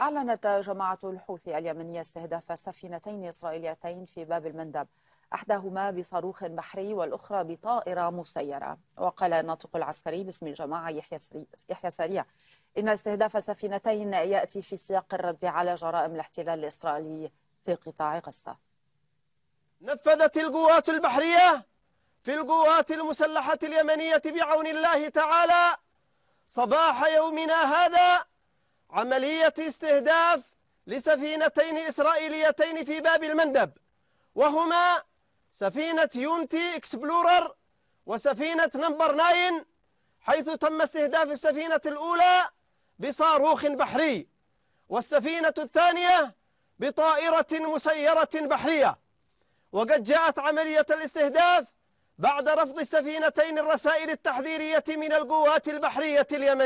أعلنت جماعة الحوثي اليمنية استهداف سفينتين إسرائيليتين في باب المندب أحداهما بصاروخ بحري والأخرى بطائرة مسيرة وقال الناطق العسكري باسم الجماعة يحيى سريع إن استهداف سفينتين يأتي في سياق الرد على جرائم الاحتلال الإسرائيلي في قطاع غزة نفذت القوات البحرية في القوات المسلحة اليمنية بعون الله تعالى صباح يومنا هذا عملية استهداف لسفينتين إسرائيليتين في باب المندب وهما سفينة يونتي إكسبلورر وسفينة نمبر ناين حيث تم استهداف السفينة الأولى بصاروخ بحري والسفينة الثانية بطائرة مسيرة بحرية وقد جاءت عملية الاستهداف بعد رفض السفينتين الرسائل التحذيرية من القوات البحرية اليمنية